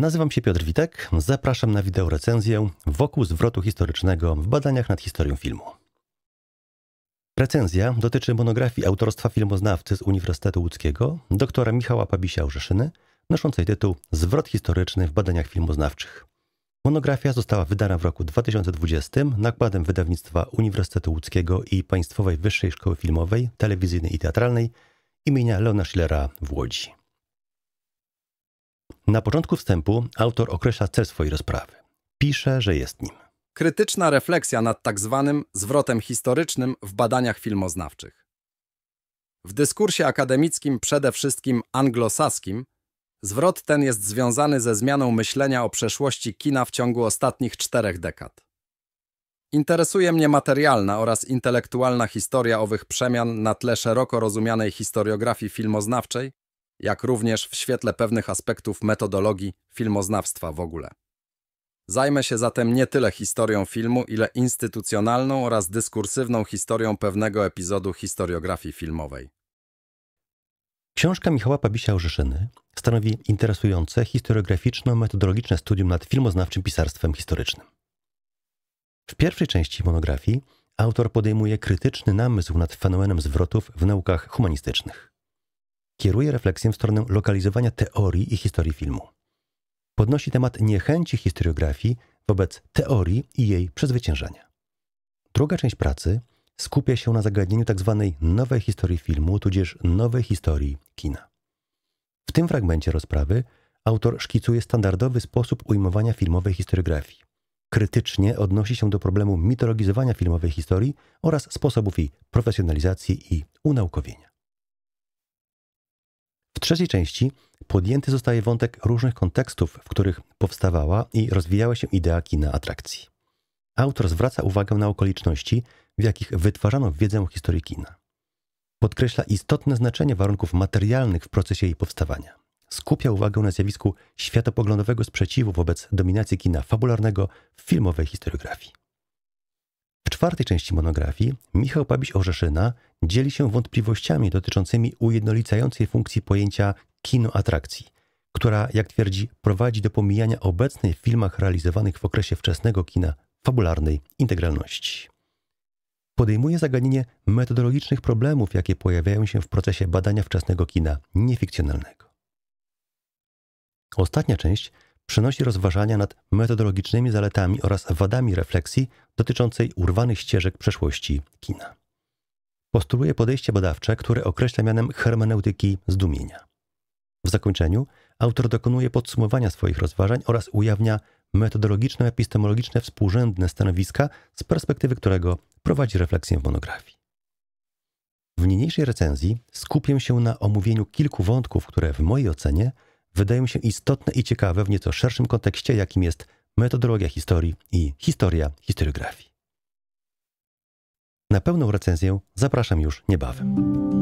Nazywam się Piotr Witek, zapraszam na wideo recenzję wokół zwrotu historycznego w badaniach nad historią filmu. Recenzja dotyczy monografii autorstwa filmoznawcy z Uniwersytetu Łódzkiego, doktora Michała Pabisia-Orzeszyny, noszącej tytuł Zwrot historyczny w badaniach filmoznawczych. Monografia została wydana w roku 2020 nakładem wydawnictwa Uniwersytetu Łódzkiego i Państwowej Wyższej Szkoły Filmowej, Telewizyjnej i Teatralnej imienia Leona Schillera w Łodzi. Na początku wstępu autor określa cel swojej rozprawy. Pisze, że jest nim. Krytyczna refleksja nad tak zwanym zwrotem historycznym w badaniach filmoznawczych. W dyskursie akademickim, przede wszystkim anglosaskim, zwrot ten jest związany ze zmianą myślenia o przeszłości kina w ciągu ostatnich czterech dekad. Interesuje mnie materialna oraz intelektualna historia owych przemian na tle szeroko rozumianej historiografii filmoznawczej jak również w świetle pewnych aspektów metodologii filmoznawstwa w ogóle. Zajmę się zatem nie tyle historią filmu, ile instytucjonalną oraz dyskursywną historią pewnego epizodu historiografii filmowej. Książka Michała Pabisia-Orzeszyny stanowi interesujące historiograficzno-metodologiczne studium nad filmoznawczym pisarstwem historycznym. W pierwszej części monografii autor podejmuje krytyczny namysł nad fenomenem zwrotów w naukach humanistycznych kieruje refleksję w stronę lokalizowania teorii i historii filmu. Podnosi temat niechęci historiografii wobec teorii i jej przezwyciężania. Druga część pracy skupia się na zagadnieniu tzw. Tak nowej historii filmu, tudzież nowej historii kina. W tym fragmencie rozprawy autor szkicuje standardowy sposób ujmowania filmowej historiografii. Krytycznie odnosi się do problemu mitologizowania filmowej historii oraz sposobów jej profesjonalizacji i unaukowienia. W trzeciej części podjęty zostaje wątek różnych kontekstów, w których powstawała i rozwijała się idea kina atrakcji. Autor zwraca uwagę na okoliczności, w jakich wytwarzano wiedzę o historii kina. Podkreśla istotne znaczenie warunków materialnych w procesie jej powstawania. Skupia uwagę na zjawisku światopoglądowego sprzeciwu wobec dominacji kina fabularnego w filmowej historiografii czwartej części monografii Michał Pabiś-Orzeszyna dzieli się wątpliwościami dotyczącymi ujednolicającej funkcji pojęcia kino atrakcji, która, jak twierdzi, prowadzi do pomijania obecnej w filmach realizowanych w okresie wczesnego kina fabularnej integralności. Podejmuje zagadnienie metodologicznych problemów, jakie pojawiają się w procesie badania wczesnego kina niefikcjonalnego. Ostatnia część – przynosi rozważania nad metodologicznymi zaletami oraz wadami refleksji dotyczącej urwanych ścieżek przeszłości kina. Postuluje podejście badawcze, które określa mianem hermeneutyki zdumienia. W zakończeniu autor dokonuje podsumowania swoich rozważań oraz ujawnia metodologiczno-epistemologiczne współrzędne stanowiska, z perspektywy którego prowadzi refleksję w monografii. W niniejszej recenzji skupię się na omówieniu kilku wątków, które w mojej ocenie – wydają się istotne i ciekawe w nieco szerszym kontekście, jakim jest metodologia historii i historia historiografii. Na pełną recenzję zapraszam już niebawem.